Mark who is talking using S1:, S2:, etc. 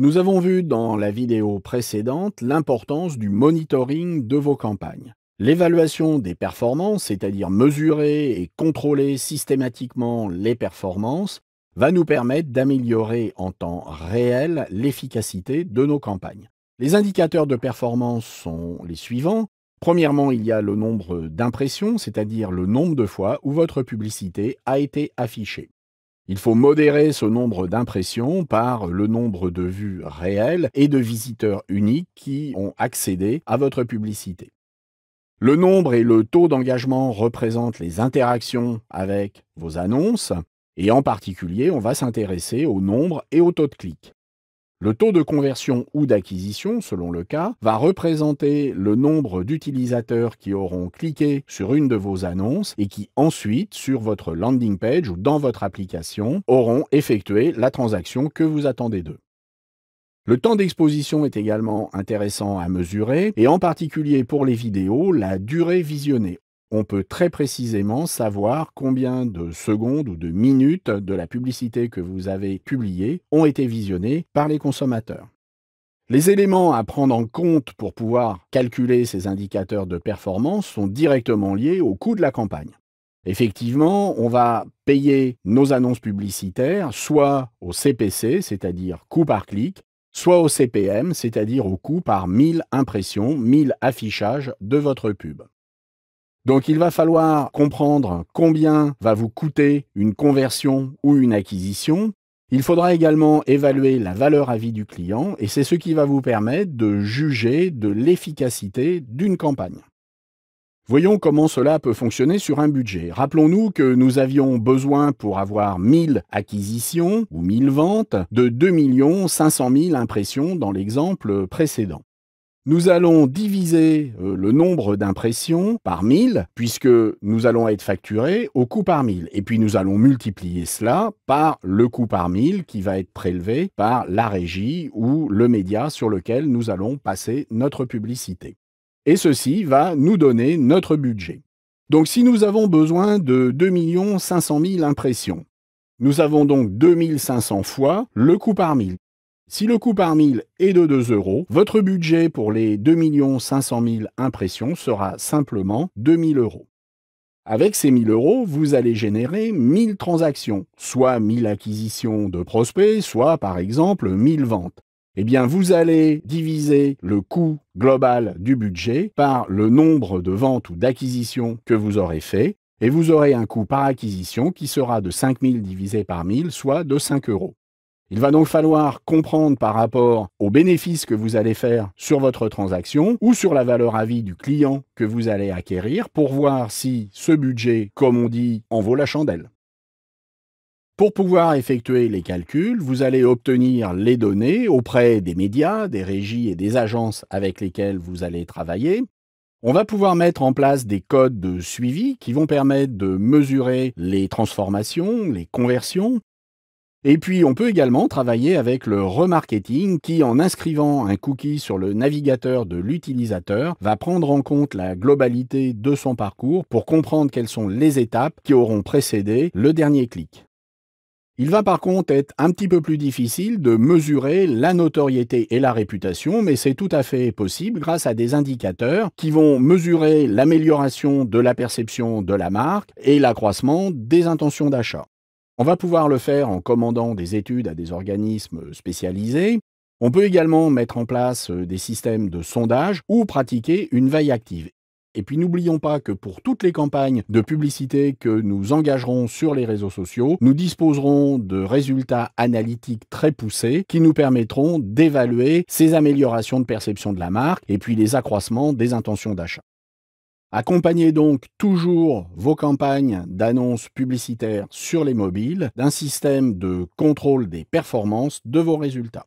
S1: Nous avons vu dans la vidéo précédente l'importance du monitoring de vos campagnes. L'évaluation des performances, c'est-à-dire mesurer et contrôler systématiquement les performances, va nous permettre d'améliorer en temps réel l'efficacité de nos campagnes. Les indicateurs de performance sont les suivants. Premièrement, il y a le nombre d'impressions, c'est-à-dire le nombre de fois où votre publicité a été affichée. Il faut modérer ce nombre d'impressions par le nombre de vues réelles et de visiteurs uniques qui ont accédé à votre publicité. Le nombre et le taux d'engagement représentent les interactions avec vos annonces et en particulier on va s'intéresser au nombre et au taux de clic. Le taux de conversion ou d'acquisition, selon le cas, va représenter le nombre d'utilisateurs qui auront cliqué sur une de vos annonces et qui ensuite, sur votre landing page ou dans votre application, auront effectué la transaction que vous attendez d'eux. Le temps d'exposition est également intéressant à mesurer, et en particulier pour les vidéos, la durée visionnée on peut très précisément savoir combien de secondes ou de minutes de la publicité que vous avez publiée ont été visionnées par les consommateurs. Les éléments à prendre en compte pour pouvoir calculer ces indicateurs de performance sont directement liés au coût de la campagne. Effectivement, on va payer nos annonces publicitaires soit au CPC, c'est-à-dire coût par clic, soit au CPM, c'est-à-dire au coût par 1000 impressions, 1000 affichages de votre pub. Donc il va falloir comprendre combien va vous coûter une conversion ou une acquisition. Il faudra également évaluer la valeur à vie du client et c'est ce qui va vous permettre de juger de l'efficacité d'une campagne. Voyons comment cela peut fonctionner sur un budget. Rappelons-nous que nous avions besoin pour avoir 1000 acquisitions ou 1000 ventes de 2 500 000 impressions dans l'exemple précédent. Nous allons diviser euh, le nombre d'impressions par 1000, puisque nous allons être facturés au coût par 1000. Et puis nous allons multiplier cela par le coût par 1000 qui va être prélevé par la régie ou le média sur lequel nous allons passer notre publicité. Et ceci va nous donner notre budget. Donc si nous avons besoin de 2 500 000 impressions, nous avons donc 2500 fois le coût par 1000. Si le coût par 1000 est de 2 euros, votre budget pour les 2 500 000 impressions sera simplement 2 000 euros. Avec ces 1000 euros, vous allez générer 1000 transactions, soit 1000 acquisitions de prospects, soit par exemple 1000 ventes. Eh bien, vous allez diviser le coût global du budget par le nombre de ventes ou d'acquisitions que vous aurez fait, et vous aurez un coût par acquisition qui sera de 5000 divisé par 1000, soit de 5 euros. Il va donc falloir comprendre par rapport aux bénéfices que vous allez faire sur votre transaction ou sur la valeur à vie du client que vous allez acquérir pour voir si ce budget, comme on dit, en vaut la chandelle. Pour pouvoir effectuer les calculs, vous allez obtenir les données auprès des médias, des régies et des agences avec lesquelles vous allez travailler. On va pouvoir mettre en place des codes de suivi qui vont permettre de mesurer les transformations, les conversions, et puis, on peut également travailler avec le remarketing qui, en inscrivant un cookie sur le navigateur de l'utilisateur, va prendre en compte la globalité de son parcours pour comprendre quelles sont les étapes qui auront précédé le dernier clic. Il va par contre être un petit peu plus difficile de mesurer la notoriété et la réputation, mais c'est tout à fait possible grâce à des indicateurs qui vont mesurer l'amélioration de la perception de la marque et l'accroissement des intentions d'achat. On va pouvoir le faire en commandant des études à des organismes spécialisés. On peut également mettre en place euh, des systèmes de sondage ou pratiquer une veille active. Et puis n'oublions pas que pour toutes les campagnes de publicité que nous engagerons sur les réseaux sociaux, nous disposerons de résultats analytiques très poussés qui nous permettront d'évaluer ces améliorations de perception de la marque et puis les accroissements des intentions d'achat. Accompagnez donc toujours vos campagnes d'annonces publicitaires sur les mobiles d'un système de contrôle des performances de vos résultats.